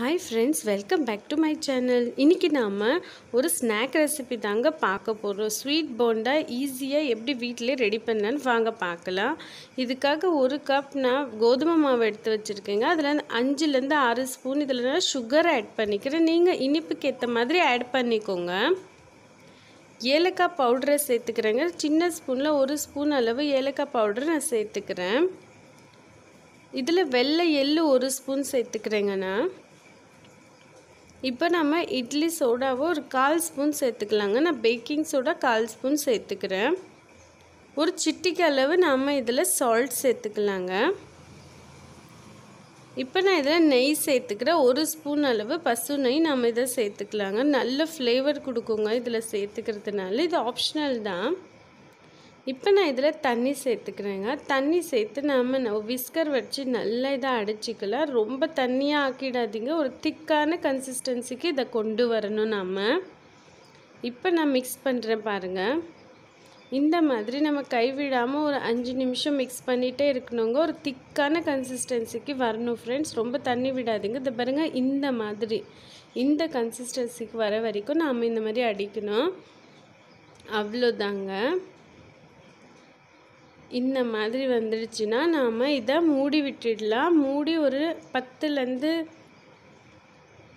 hi friends welcome back to my channel இன்றைக்கி நாம் ஒரு ஸ்நாக் ரெசிபி தாங்க பார்க்க போகிறோம் ஸ்வீட் போண்டா ஈஸியாக எப்படி வீட்டிலே ரெடி பண்ணலான்னு வாங்க பார்க்கலாம் இதுக்காக ஒரு கப் நான் கோதுமை மாவு எடுத்து வச்சுருக்கேங்க அதில் அஞ்சுலேருந்து ஆறு ஸ்பூன் இதில் நான் சுகர் ஆட் பண்ணிக்கிறேன் நீங்கள் இனிப்புக்கு ஏற்ற மாதிரி ஆட் பண்ணிக்கோங்க ஏலக்காய் பவுடரை சேர்த்துக்கிறேங்க சின்ன ஸ்பூனில் ஒரு ஸ்பூன் அளவு ஏலக்காய் பவுடரை நான் சேர்த்துக்கிறேன் இதில் வெள்ளை எள்ளு ஒரு ஸ்பூன் சேர்த்துக்கிறேங்கண்ணா இப்போ நம்ம இட்லி சோடாவும் ஒரு கால் ஸ்பூன் சேர்த்துக்கலாங்க நான் பேக்கிங் சோடா கால் ஸ்பூன் சேர்த்துக்கிறேன் ஒரு சிட்டிக்கு அளவு நாம் இதில் சால்ட் சேர்த்துக்கலாங்க இப்போ நான் இதில் நெய் சேர்த்துக்கிறேன் ஒரு ஸ்பூன் அளவு பசு நெய் நாம் இதை சேர்த்துக்கலாங்க நல்ல ஃப்ளேவர் கொடுக்குங்க இதில் சேர்த்துக்கிறதுனால இது ஆப்ஷனல் தான் இப்போ நான் இதில் தண்ணி சேர்த்துக்கிறேங்க தண்ணி சேர்த்து நாம் விஸ்கர் வச்சு நல்லா இதாக அடிச்சிக்கலாம் ரொம்ப தண்ணியாக ஆக்கிடாதீங்க ஒரு திக்கான கன்சிஸ்டன்சிக்கு இதை கொண்டு வரணும் நம்ம இப்போ நான் மிக்ஸ் பண்ணுறேன் பாருங்கள் இந்த மாதிரி நம்ம கைவிடாமல் ஒரு அஞ்சு நிமிஷம் மிக்ஸ் பண்ணிகிட்டே இருக்கணுங்க ஒரு திக்கான கன்சிஸ்டன்சிக்கு வரணும் ஃப்ரெண்ட்ஸ் ரொம்ப தண்ணி விடாதீங்க இதை பாருங்கள் இந்த மாதிரி இந்த கன்சிஸ்டன்சிக்கு வர வரைக்கும் நாம் இந்த மாதிரி அடிக்கணும் அவ்வளோதாங்க இந்த மாதிரி வந்துடுச்சுன்னா நாம் இதை மூடி விட்டுடலாம் மூடி ஒரு பத்துலேருந்து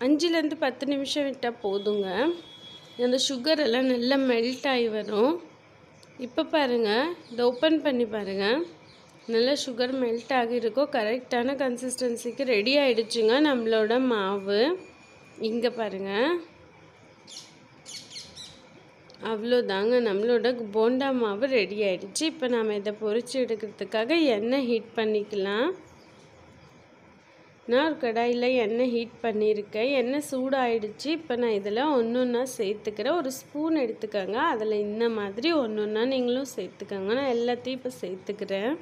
அஞ்சுலேருந்து பத்து நிமிஷம் விட்டால் போதுங்க அந்த சுகர் எல்லாம் நல்லா மெல்ட் ஆகி வரும் இப்போ பாருங்கள் இதை ஓப்பன் பண்ணி பாருங்கள் நல்லா சுகர் மெல்ட் ஆகியிருக்கோ கரெக்டான கன்சிஸ்டன்சிக்கு ரெடி ஆகிடுச்சுங்க நம்மளோட மாவு இங்கே பாருங்கள் அவ்வளோதாங்க நம்மளோட போண்டா மாவு ரெடி ஆகிடுச்சு இப்போ நாம் இதை பொறிச்சு எடுக்கிறதுக்காக எண்ணெய் ஹீட் பண்ணிக்கலாம் நான் ஒரு கடாயில் எண்ணெய் ஹீட் பண்ணியிருக்கேன் எண்ணெய் சூடாகிடுச்சு இப்போ நான் இதில் ஒன்று ஒன்றா சேர்த்துக்கிறேன் ஒரு ஸ்பூன் எடுத்துக்கோங்க அதில் இந்த மாதிரி ஒன்று ஒன்றா நீங்களும் சேர்த்துக்கோங்க நான் எல்லாத்தையும் இப்போ சேர்த்துக்கிறேன்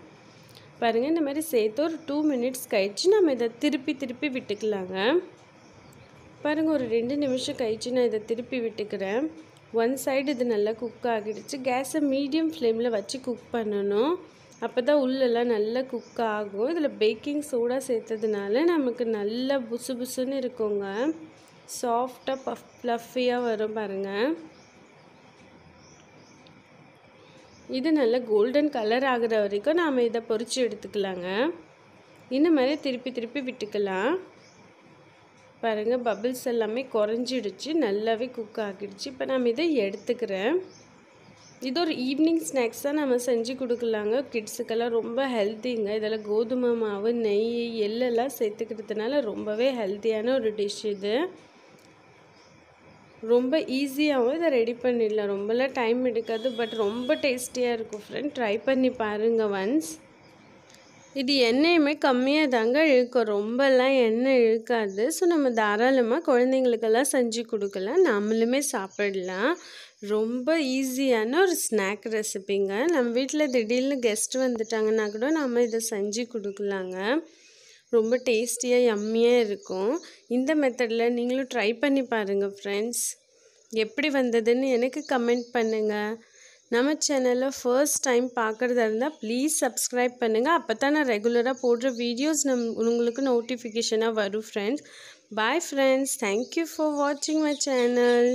பாருங்கள் இந்த மாதிரி சேர்த்து ஒரு டூ மினிட்ஸ் கழித்து நம்ம இதை திருப்பி திருப்பி விட்டுக்கலாங்க பாருங்கள் ஒரு ரெண்டு நிமிஷம் கழித்து நான் இதை திருப்பி விட்டுக்கிறேன் ஒன் சைடு இது நல்லா குக் ஆகிடுச்சு கேஸை மீடியம் ஃப்ளேமில் வச்சு குக் பண்ணணும் அப்போ தான் உள்ளெல்லாம் நல்லா குக் ஆகும் இதில் பேக்கிங் சோடா சேர்த்ததுனால நமக்கு நல்லா புசு புசுன்னு இருக்குங்க சாஃப்டாக பஃப் ப்ளஃபியாக வரும் பாருங்கள் இது நல்லா கோல்டன் கலர் ஆகிற வரைக்கும் நாம் இதை பொறிச்சு எடுத்துக்கலாங்க இந்த மாதிரி திருப்பி திருப்பி விட்டுக்கலாம் பாருங்கள் பபிள்ஸ் எல்லாமே குறைஞ்சிடுச்சு நல்லாவே குக் ஆகிடுச்சு இப்போ நம்ம இதை எடுத்துக்கிறேன் இது ஒரு ஈவினிங் ஸ்நாக்ஸாக நம்ம செஞ்சு கொடுக்கலாங்க கிட்ஸுக்கெல்லாம் ரொம்ப ஹெல்த்திங்க இதில் கோதுமை மாவு நெய் எள்ளெல்லாம் சேர்த்துக்கிறதுனால ரொம்பவே ஹெல்த்தியான ஒரு டிஷ் இது ரொம்ப ஈஸியாகவும் இதை ரெடி பண்ணிடலாம் ரொம்பலாம் டைம் எடுக்காது பட் ரொம்ப டேஸ்டியாக இருக்கும் ஃப்ரெண்ட் ட்ரை பண்ணி பாருங்கள் ஒன்ஸ் இது எண்ணெயுமே கம்மியாக தாங்க இழுக்கும் ரொம்பலாம் எண்ணெய் இழுக்காது ஸோ நம்ம தாராளமாக குழந்தைங்களுக்கெல்லாம் செஞ்சு கொடுக்கலாம் நம்மளுமே சாப்பிடலாம் ரொம்ப ஈஸியான ஒரு ஸ்நாக் ரெசிபிங்க நம்ம வீட்டில் திடீர்னு கெஸ்ட் வந்துட்டாங்கன்னா கூட நம்ம இதை செஞ்சு கொடுக்கலாங்க ரொம்ப டேஸ்டியாக எம்மியாக இருக்கும் இந்த மெத்தடில் நீங்களும் ட்ரை பண்ணி பாருங்கள் ஃப்ரெண்ட்ஸ் எப்படி வந்ததுன்னு எனக்கு கமெண்ட் பண்ணுங்கள் நம்ம சேனலில் ஃபர்ஸ்ட் டைம் பார்க்குறதா இருந்தால் ப்ளீஸ் சப்ஸ்கிரைப் பண்ணுங்கள் அப்போ தான் நான் ரெகுலராக போடுற வீடியோஸ் நம் உங்களுக்கு நோட்டிஃபிகேஷனாக வரும் friends bye friends thank you for வாட்சிங் மை சேனல்